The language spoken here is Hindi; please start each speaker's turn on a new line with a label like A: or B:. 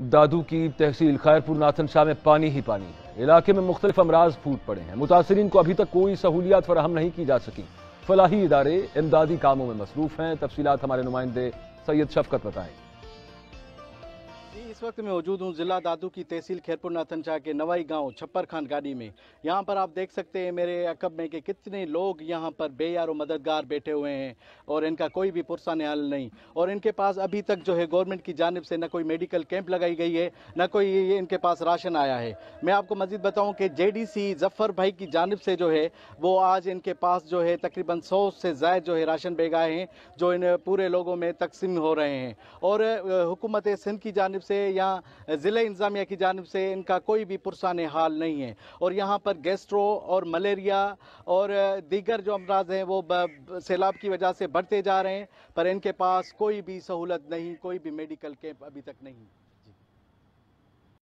A: दादू की तहसील खैरपुर नाथन शाह में पानी ही पानी है इलाके में मुख्तलिफ अमराज फूट पड़े हैं मुतासरीन को अभी तक कोई सहूलियात फराहम नहीं की जा सकी फलाही इदारे इमदादी कामों में मसरूफ हैं तफसीत हमारे नुमाइंदे सैयद शफकत बताएं
B: इस वक्त मैं मौजूद हूँ ज़िला दादू की तहसील खैरपुर नाथनशाह के नवाई गांव छप्पर खान गाड़ी में यहाँ पर आप देख सकते हैं मेरे अकब में कि कितने लोग यहाँ पर बेयार मददगार बैठे हुए हैं और इनका कोई भी पुरसा हल नहीं और इनके पास अभी तक जो है गवर्नमेंट की जानब से ना कोई मेडिकल कैंप लगाई गई है न कोई इनके पास राशन आया है मैं आपको मजीद बताऊँ कि जे डी सी जफ़र भाई की जानब से जो है वो आज इनके पास जो है तकरीबन सौ से ज़ायद जो है राशन बेग आए हैं जो इन पूरे लोगों में तकसीम हो रहे हैं और हुकूमत सिंध की जानब से या ज़िले इंतज़ामिया की जानब से इनका कोई भी पुरसान हाल नहीं है और यहाँ पर गेस्ट्रो और मलेरिया और दीगर जो अमराज हैं वो सैलाब की वजह से बढ़ते जा रहे हैं पर इनके पास कोई भी सहूलत नहीं कोई भी मेडिकल कैंप अभी तक नहीं